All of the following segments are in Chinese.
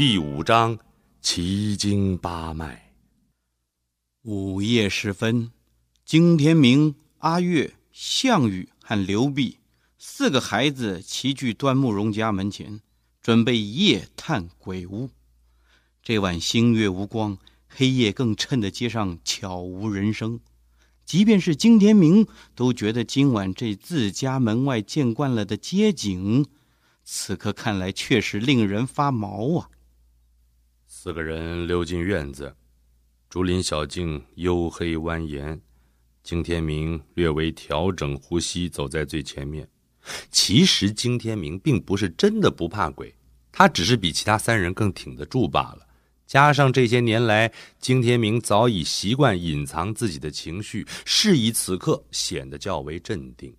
第五章，奇经八脉。午夜时分，金天明、阿月、项羽和刘毕四个孩子齐聚端木荣家门前，准备夜探鬼屋。这晚星月无光，黑夜更衬得街上悄无人声。即便是金天明，都觉得今晚这自家门外见惯了的街景，此刻看来确实令人发毛啊。四个人溜进院子，竹林小径幽黑蜿蜒。荆天明略微调整呼吸，走在最前面。其实荆天明并不是真的不怕鬼，他只是比其他三人更挺得住罢了。加上这些年来，荆天明早已习惯隐藏自己的情绪，是以此刻显得较为镇定。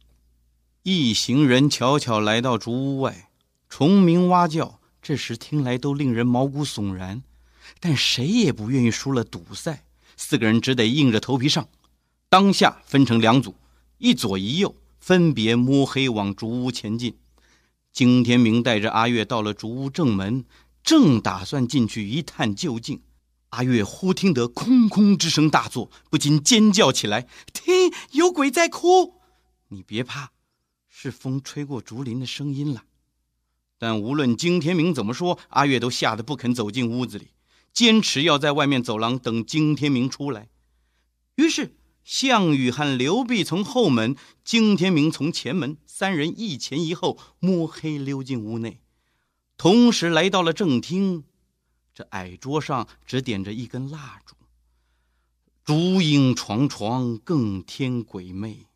一行人悄悄来到竹屋外，虫鸣蛙叫，这时听来都令人毛骨悚然。但谁也不愿意输了赌赛，四个人只得硬着头皮上。当下分成两组，一左一右，分别摸黑往竹屋前进。金天明带着阿月到了竹屋正门，正打算进去一探究竟，阿月忽听得空空之声大作，不禁尖叫起来：“听，有鬼在哭！”“你别怕，是风吹过竹林的声音了。”但无论金天明怎么说，阿月都吓得不肯走进屋子里。坚持要在外面走廊等荆天明出来，于是项羽和刘辟从后门，荆天明从前门，三人一前一后摸黑溜进屋内，同时来到了正厅。这矮桌上只点着一根蜡烛，烛影幢幢，更添鬼魅。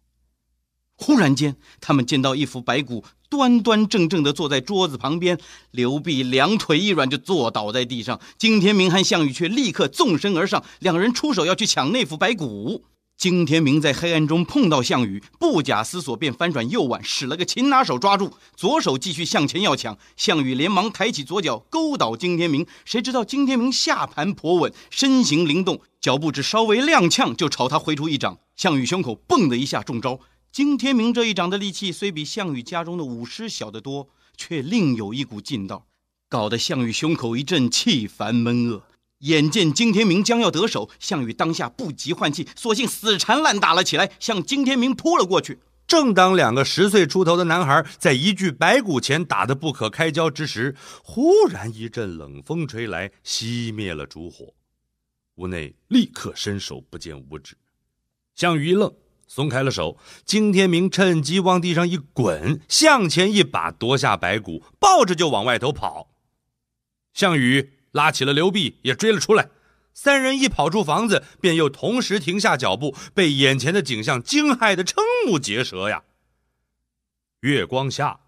忽然间，他们见到一副白骨端端正正地坐在桌子旁边。刘碧两腿一软，就坐倒在地上。荆天明和项羽却立刻纵身而上，两人出手要去抢那副白骨。荆天明在黑暗中碰到项羽，不假思索便翻转右腕，使了个擒拿手抓住左手，继续向前要抢。项羽连忙抬起左脚勾倒荆天明，谁知道荆天明下盘颇稳，身形灵动，脚步只稍微踉跄，就朝他挥出一掌。项羽胸口“嘣”的一下中招。金天明这一掌的力气虽比项羽家中的武师小得多，却另有一股劲道，搞得项羽胸口一阵气烦闷恶。眼见金天明将要得手，项羽当下不及换气，索性死缠烂打了起来，向金天明扑了过去。正当两个十岁出头的男孩在一具白骨前打得不可开交之时，忽然一阵冷风吹来，熄灭了烛火，屋内立刻伸手不见五指。项羽一愣。松开了手，金天明趁机往地上一滚，向前一把夺下白骨，抱着就往外头跑。项羽拉起了刘辟，也追了出来。三人一跑出房子，便又同时停下脚步，被眼前的景象惊骇的瞠目结舌呀。月光下，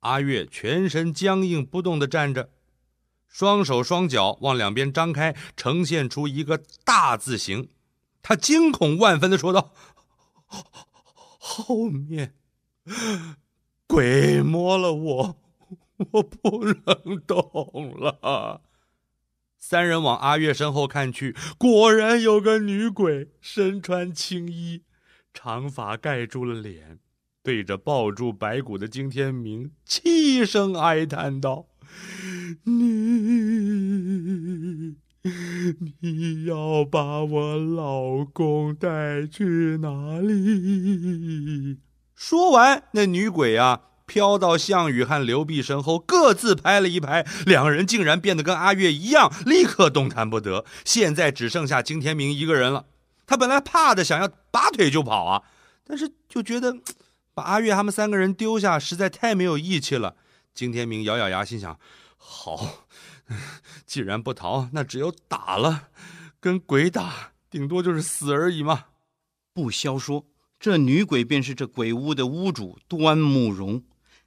阿月全身僵硬不动地站着，双手双脚往两边张开，呈现出一个大字形。他惊恐万分地说道。后 后面，鬼摸了我，我不能动了。三人往阿月身后看去，果然有个女鬼，身穿青衣，长发盖住了脸，对着抱住白骨的惊天明气声哀叹道：“你。”你要把我老公带去哪里？说完，那女鬼啊飘到项羽和刘辟身后，各自拍了一拍，两人竟然变得跟阿月一样，立刻动弹不得。现在只剩下金天明一个人了。他本来怕的，想要拔腿就跑啊，但是就觉得把阿月他们三个人丢下，实在太没有义气了。金天明咬咬牙，心想。好，既然不逃，那只有打了，跟鬼打，顶多就是死而已嘛。不消说，这女鬼便是这鬼屋的屋主端木蓉。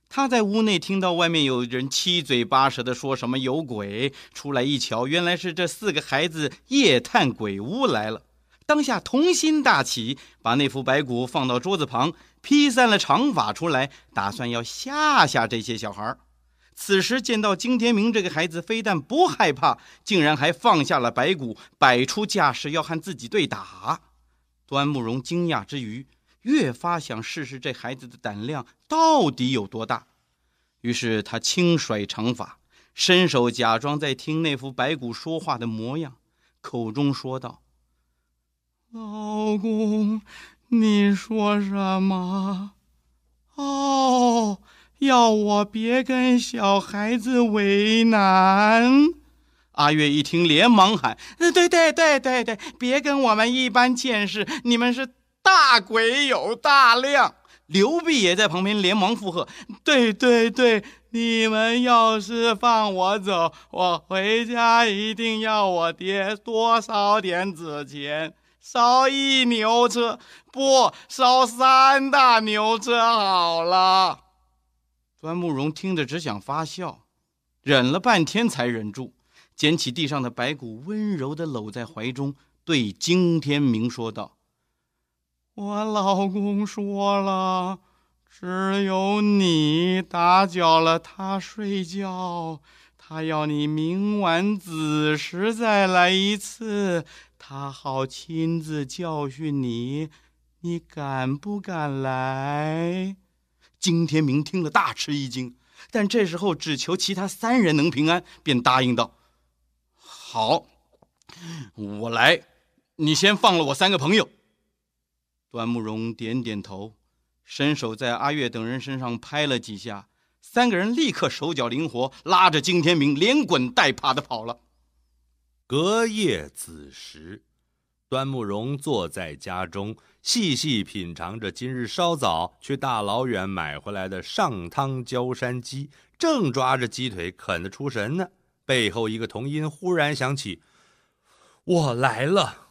她在屋内听到外面有人七嘴八舌的说什么有鬼，出来一瞧，原来是这四个孩子夜探鬼屋来了。当下童心大起，把那副白骨放到桌子旁，披散了长发出来，打算要吓吓这些小孩儿。此时见到金天明这个孩子，非但不害怕，竟然还放下了白骨，摆出架势要和自己对打。端慕容惊讶之余，越发想试试这孩子的胆量到底有多大。于是他轻甩长发，伸手假装在听那副白骨说话的模样，口中说道：“老公，你说什么？哦。”要我别跟小孩子为难，阿月一听连忙喊：“对对对对对，别跟我们一般见识，你们是大鬼有大量。”刘毕也在旁边连忙附和：“对对对，你们要是放我走，我回家一定要我爹多烧点纸钱，烧一牛车，不烧三大牛车好了。”端慕容听得只想发笑，忍了半天才忍住，捡起地上的白骨，温柔地搂在怀中，对金天明说道：“我老公说了，只有你打搅了他睡觉，他要你明晚子时再来一次，他好亲自教训你。你敢不敢来？”金天明听了大吃一惊，但这时候只求其他三人能平安，便答应道：“好，我来，你先放了我三个朋友。”端木蓉点点头，伸手在阿月等人身上拍了几下，三个人立刻手脚灵活，拉着金天明连滚带爬的跑了。隔夜子时。端木荣坐在家中，细细品尝着今日稍早去大老远买回来的上汤焦山鸡，正抓着鸡腿啃得出神呢。背后一个童音忽然响起：“我来了。”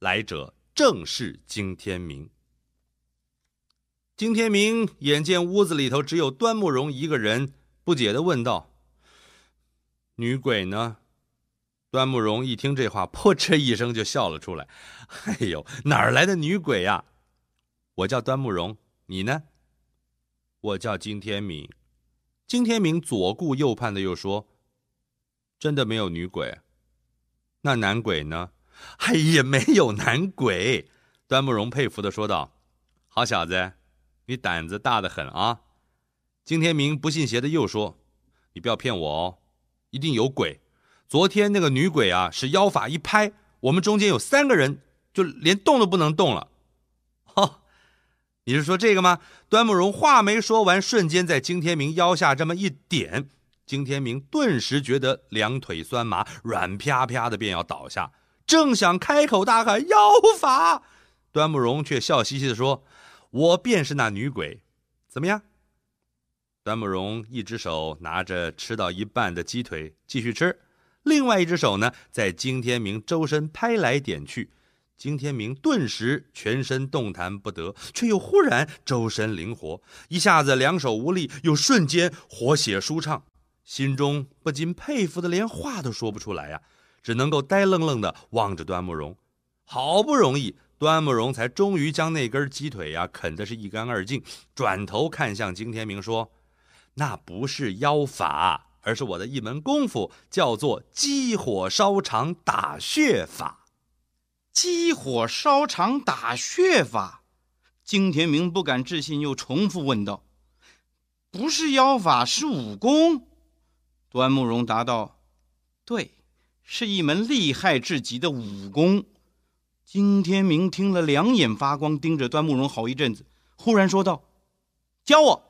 来者正是金天明。金天明眼见屋子里头只有端木荣一个人，不解的问道：“女鬼呢？”端木蓉一听这话，噗嗤一声就笑了出来。“哎呦，哪来的女鬼呀？”“我叫端木蓉，你呢？”“我叫金天明。”金天明左顾右盼的又说：“真的没有女鬼，那男鬼呢？”“哎呀，没有男鬼。”端木蓉佩服的说道：“好小子，你胆子大的很啊！”金天明不信邪的又说：“你不要骗我哦，一定有鬼。”昨天那个女鬼啊，是妖法一拍，我们中间有三个人就连动都不能动了。哦，你是说这个吗？端木荣话没说完，瞬间在金天明腰下这么一点，金天明顿时觉得两腿酸麻，软啪啪的便要倒下，正想开口大喊妖法，端木荣却笑嘻嘻的说：“我便是那女鬼，怎么样？”端木荣一只手拿着吃到一半的鸡腿，继续吃。另外一只手呢，在金天明周身拍来点去，金天明顿时全身动弹不得，却又忽然周身灵活，一下子两手无力，又瞬间活血舒畅，心中不禁佩服的连话都说不出来呀，只能够呆愣愣的望着端木荣。好不容易，端木荣才终于将那根鸡腿呀啃得是一干二净，转头看向金天明说：“那不是妖法。”而是我的一门功夫，叫做“激火烧肠打穴法”。激火烧肠打穴法，金天明不敢置信，又重复问道：“不是妖法，是武功。”端木蓉答道：“对，是一门厉害至极的武功。”金天明听了，两眼发光，盯着端木蓉好一阵子，忽然说道：“教我。”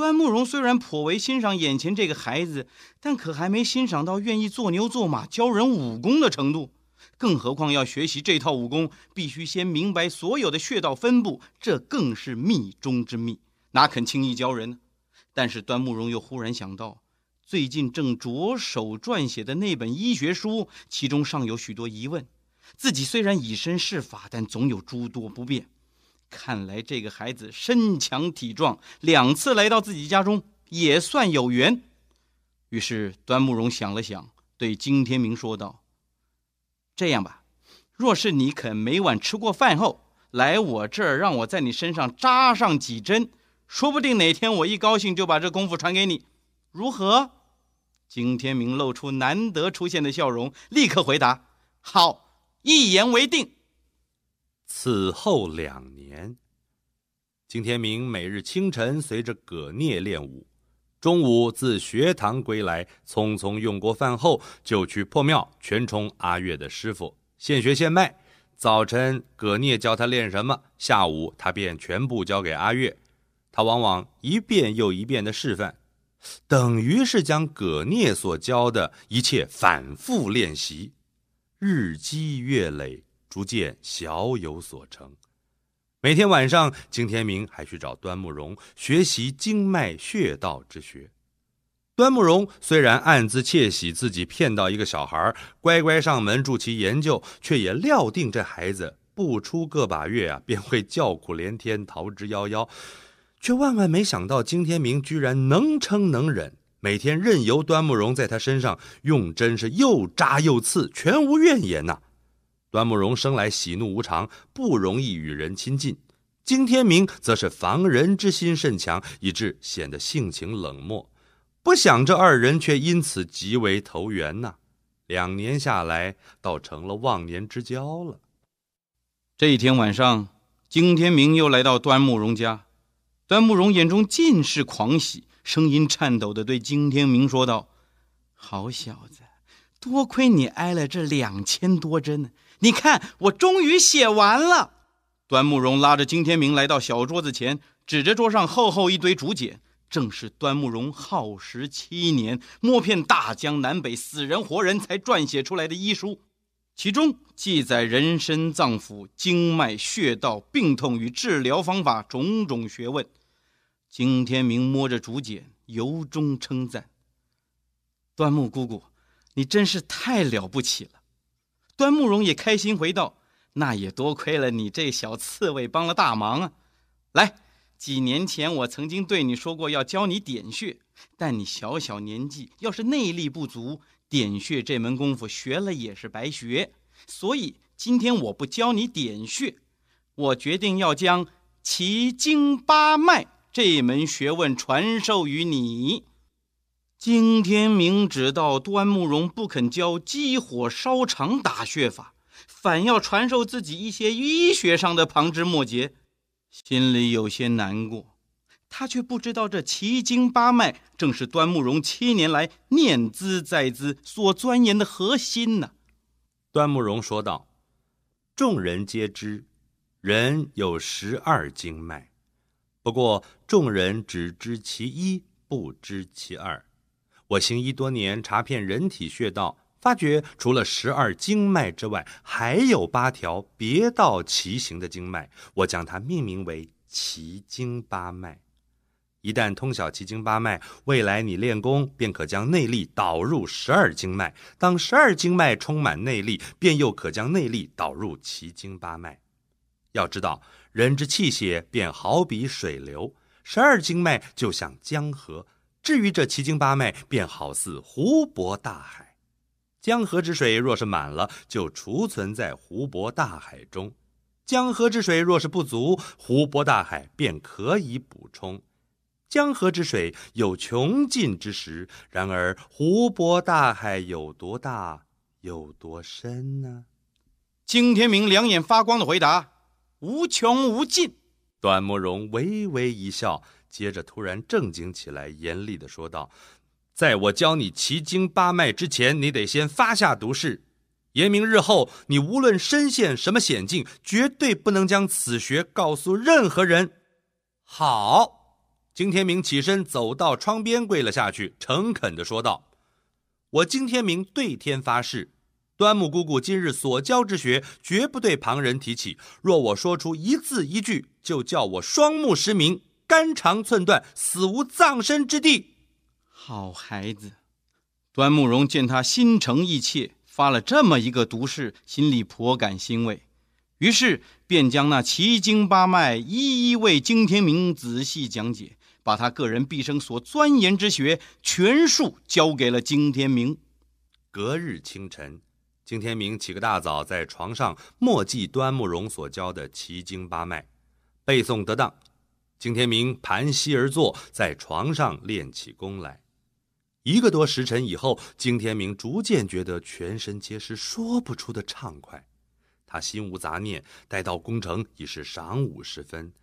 端慕容虽然颇为欣赏眼前这个孩子，但可还没欣赏到愿意做牛做马、教人武功的程度。更何况要学习这套武功，必须先明白所有的穴道分布，这更是密中之密，哪肯轻易教人呢？但是端慕容又忽然想到，最近正着手撰写的那本医学书，其中尚有许多疑问。自己虽然以身试法，但总有诸多不便。看来这个孩子身强体壮，两次来到自己家中也算有缘。于是端木蓉想了想，对金天明说道：“这样吧，若是你肯每晚吃过饭后来我这儿，让我在你身上扎上几针，说不定哪天我一高兴就把这功夫传给你，如何？”金天明露出难得出现的笑容，立刻回答：“好，一言为定。”此后两年，金天明每日清晨随着葛聂练武，中午自学堂归来，匆匆用过饭后，就去破庙全冲阿月的师傅，现学现卖。早晨葛聂教他练什么，下午他便全部交给阿月。他往往一遍又一遍的示范，等于是将葛聂所教的一切反复练习，日积月累。逐渐小有所成，每天晚上，金天明还去找端木荣学习经脉穴道之学。端木荣虽然暗自窃喜自己骗到一个小孩乖乖上门助其研究，却也料定这孩子不出个把月啊，便会叫苦连天逃之夭夭。却万万没想到，金天明居然能撑能忍，每天任由端木荣在他身上用针，是又扎又刺，全无怨言呐。端木蓉生来喜怒无常，不容易与人亲近。金天明则是防人之心甚强，以致显得性情冷漠。不想这二人却因此极为投缘呐，两年下来，倒成了忘年之交了。这一天晚上，金天明又来到端木蓉家，端木蓉眼中尽是狂喜，声音颤抖的对金天明说道：“好小子，多亏你挨了这两千多针。”你看，我终于写完了。端木荣拉着金天明来到小桌子前，指着桌上厚厚一堆竹简，正是端木荣耗时七年摸遍大江南北死人活人才撰写出来的医书，其中记载人身脏腑、经脉、穴道、病痛与治疗方法种种学问。金天明摸着竹简，由衷称赞：“端木姑姑，你真是太了不起了。”端慕容也开心回道：“那也多亏了你这小刺猬帮了大忙啊！来，几年前我曾经对你说过要教你点穴，但你小小年纪，要是内力不足，点穴这门功夫学了也是白学。所以今天我不教你点穴，我决定要将奇经八脉这门学问传授于你。”今天明知道端慕容不肯教“激火烧肠打穴法”，反要传授自己一些医学上的旁枝末节，心里有些难过。他却不知道这奇经八脉正是端慕容七年来念兹在兹所钻研的核心呢。端慕容说道：“众人皆知，人有十二经脉，不过众人只知其一，不知其二。”我行医多年，查遍人体穴道，发觉除了十二经脉之外，还有八条别道奇形的经脉，我将它命名为奇经八脉。一旦通晓奇经八脉，未来你练功便可将内力导入十二经脉，当十二经脉充满内力，便又可将内力导入奇经八脉。要知道，人之气血便好比水流，十二经脉就像江河。至于这奇经八脉，便好似湖泊大海，江河之水若是满了，就储存在湖泊大海中；江河之水若是不足，湖泊大海便可以补充。江河之水有穷尽之时，然而湖泊大海有多大、有多深呢？惊天明两眼发光的回答：“无穷无尽。”段慕容微微一笑。接着突然正经起来，严厉的说道：“在我教你奇经八脉之前，你得先发下毒誓，言明日后你无论身陷什么险境，绝对不能将此学告诉任何人。”好，金天明起身走到窗边，跪了下去，诚恳的说道：“我金天明对天发誓，端木姑姑今日所教之学，绝不对旁人提起。若我说出一字一句，就叫我双目失明。”肝肠寸断，死无葬身之地。好孩子，端木容见他心诚意切，发了这么一个毒誓，心里颇感欣慰。于是便将那奇经八脉一一为金天明仔细讲解，把他个人毕生所钻研之学全数交给了金天明。隔日清晨，金天明起个大早，在床上默记端木容所教的奇经八脉，背诵得当。景天明盘膝而坐，在床上练起功来。一个多时辰以后，景天明逐渐觉得全身皆是说不出的畅快。他心无杂念，待到攻城已是晌午时分，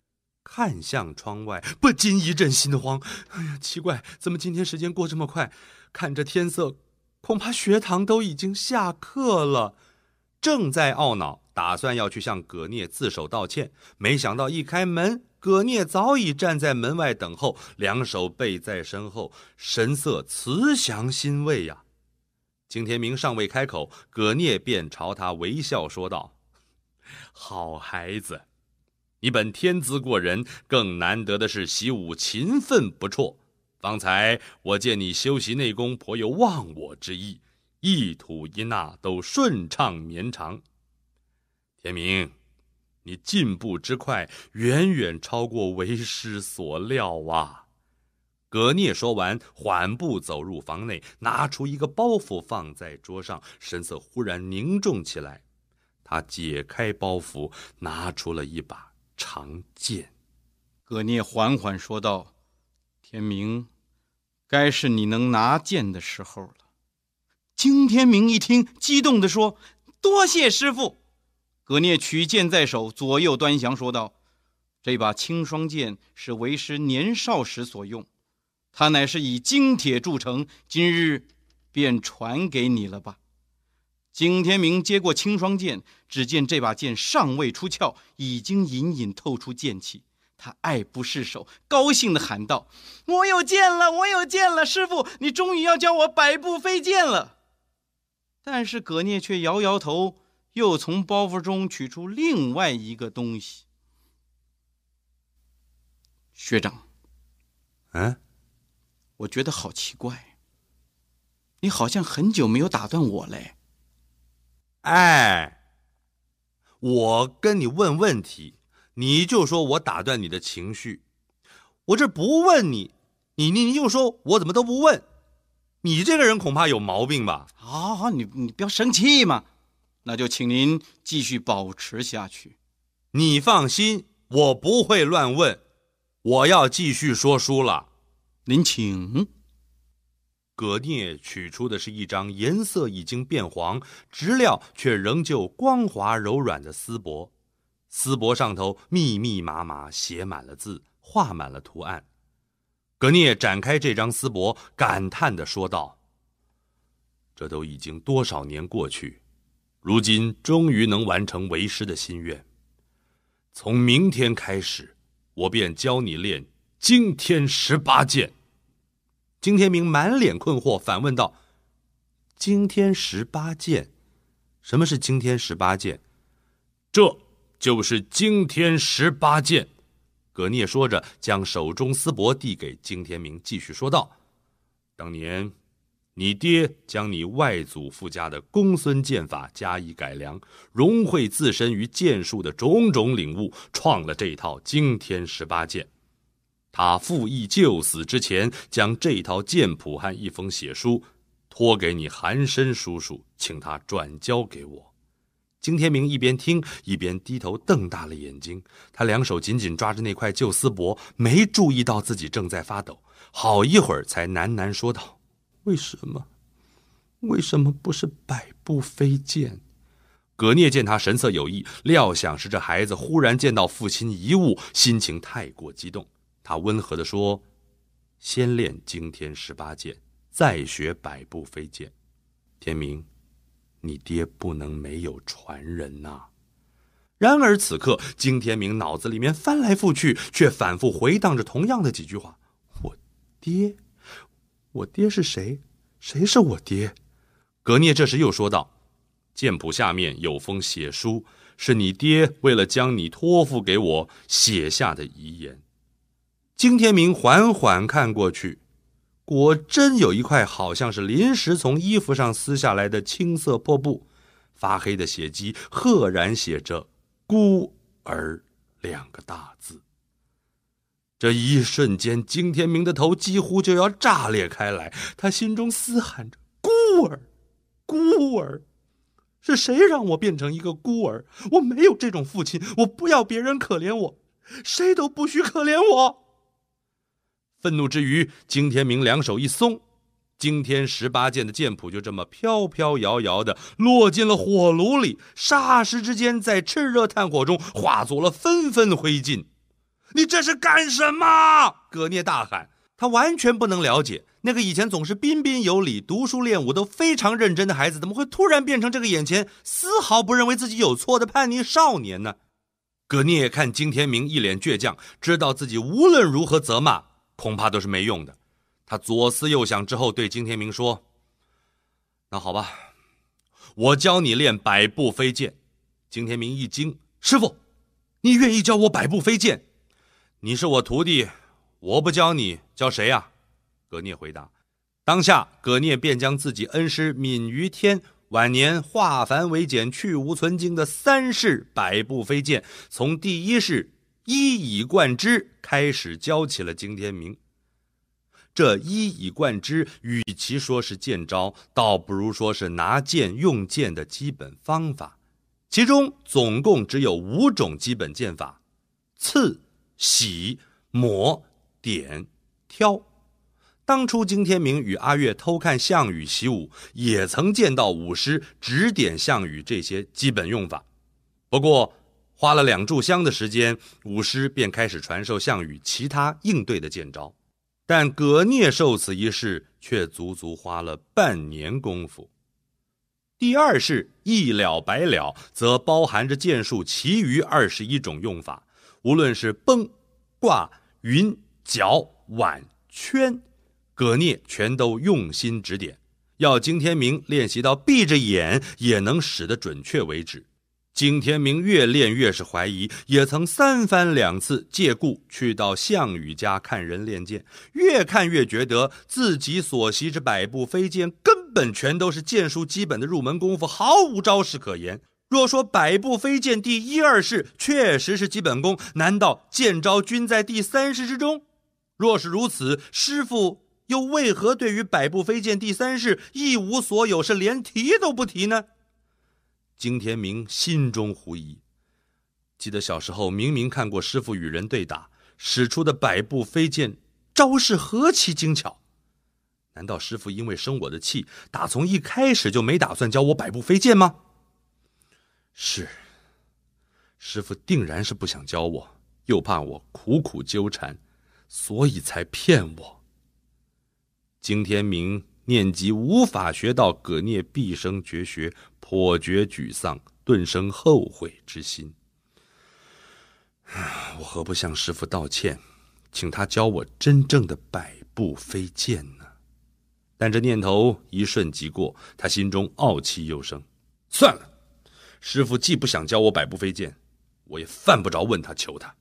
看向窗外，不禁一阵心慌。哎呀，奇怪，怎么今天时间过这么快？看这天色，恐怕学堂都已经下课了。正在懊恼，打算要去向葛聂自首道歉，没想到一开门。葛聂早已站在门外等候，两手背在身后，神色慈祥欣慰呀。景天明尚未开口，葛聂便朝他微笑说道：“好孩子，你本天资过人，更难得的是习武勤奋不辍。方才我见你修习内功颇有忘我之意，一吐一纳都顺畅绵长。”天明。你进步之快，远远超过为师所料啊！葛聂说完，缓步走入房内，拿出一个包袱放在桌上，神色忽然凝重起来。他解开包袱，拿出了一把长剑。葛聂缓缓说道：“天明，该是你能拿剑的时候了。”金天明一听，激动地说：“多谢师傅！”葛聂取剑在手，左右端详，说道：“这把青霜剑是为师年少时所用，它乃是以精铁铸成，今日便传给你了吧。”景天明接过青霜剑，只见这把剑尚未出鞘，已经隐隐透出剑气。他爱不释手，高兴地喊道：“我有剑了！我有剑了！师傅，你终于要教我百步飞剑了！”但是葛聂却摇摇头。又从包袱中取出另外一个东西，学长，嗯，我觉得好奇怪，你好像很久没有打断我嘞。哎，我跟你问问题，你就说我打断你的情绪，我这不问你，你你你就说我怎么都不问，你这个人恐怕有毛病吧？好好好，你你不要生气嘛。那就请您继续保持下去。你放心，我不会乱问。我要继续说书了，您请。葛聂取出的是一张颜色已经变黄，织料却仍旧光滑柔软的丝帛，丝帛上头密密麻麻写满了字，画满了图案。葛聂展开这张丝帛，感叹地说道：“这都已经多少年过去。”如今终于能完成为师的心愿，从明天开始，我便教你练惊天十八剑。惊天明满脸困惑，反问道：“惊天十八剑？什么是惊天十八剑？”“这就是惊天十八剑。”葛聂说着，将手中丝帛递给惊天明，继续说道：“当年……”你爹将你外祖父家的公孙剑法加以改良，融汇自身于剑术的种种领悟，创了这套惊天十八剑。他复义就死之前，将这套剑谱和一封血书托给你寒深叔叔，请他转交给我。惊天明一边听一边低头瞪大了眼睛，他两手紧紧抓着那块旧丝帛，没注意到自己正在发抖。好一会儿，才喃喃说道。为什么？为什么不是百步飞剑？葛聂见他神色有异，料想是这孩子忽然见到父亲遗物，心情太过激动。他温和的说：“先练惊天十八剑，再学百步飞剑。天明，你爹不能没有传人呐。”然而此刻，惊天明脑子里面翻来覆去，却反复回荡着同样的几句话：“我爹。”我爹是谁？谁是我爹？格涅这时又说道：“剑谱下面有封血书，是你爹为了将你托付给我写下的遗言。”金天明缓缓看过去，果真有一块好像是临时从衣服上撕下来的青色破布，发黑的血迹赫然写着“孤儿”两个大字。这一瞬间，金天明的头几乎就要炸裂开来。他心中嘶喊着：“孤儿，孤儿，是谁让我变成一个孤儿？我没有这种父亲，我不要别人可怜我，谁都不许可怜我！”愤怒之余，金天明两手一松，惊天十八剑的剑谱就这么飘飘摇摇的落进了火炉里，霎时之间，在炽热炭火中化作了纷纷灰烬。你这是干什么？葛聂大喊，他完全不能了解那个以前总是彬彬有礼、读书练武都非常认真的孩子，怎么会突然变成这个眼前丝毫不认为自己有错的叛逆少年呢？葛聂看金天明一脸倔强，知道自己无论如何责骂恐怕都是没用的，他左思右想之后，对金天明说：“那好吧，我教你练百步飞剑。”金天明一惊：“师傅，你愿意教我百步飞剑？”你是我徒弟，我不教你教谁呀？葛聂回答。当下，葛聂便将自己恩师敏于天晚年化繁为简、去无存经的三式百步飞剑，从第一式“一以贯之”开始教起了金天明。这一以贯之，与其说是剑招，倒不如说是拿剑、用剑的基本方法。其中总共只有五种基本剑法：刺。洗抹点挑，当初金天明与阿月偷看项羽习武，也曾见到武师指点项羽这些基本用法。不过，花了两炷香的时间，武师便开始传授项羽其他应对的剑招。但葛聂受此一事，却足足花了半年功夫。第二式一了百了，则包含着剑术其余二十一种用法。无论是崩、挂、云、角、碗、圈、葛聂，全都用心指点，要荆天明练习到闭着眼也能使得准确为止。荆天明越练越是怀疑，也曾三番两次借故去到项羽家看人练剑，越看越觉得自己所习之百步飞剑根本全都是剑术基本的入门功夫，毫无招式可言。若说百步飞剑第一二式确实是基本功，难道剑招均在第三式之中？若是如此，师傅又为何对于百步飞剑第三式一无所有，是连提都不提呢？金天明心中狐疑。记得小时候明明看过师傅与人对打，使出的百步飞剑招式何其精巧！难道师傅因为生我的气，打从一开始就没打算教我百步飞剑吗？是，师傅定然是不想教我，又怕我苦苦纠缠，所以才骗我。金天明念及无法学到葛聂毕生绝学，颇觉沮丧，顿生后悔之心。我何不向师傅道歉，请他教我真正的百步飞剑呢？但这念头一瞬即过，他心中傲气又生。算了。师傅既不想教我百步飞剑，我也犯不着问他求他。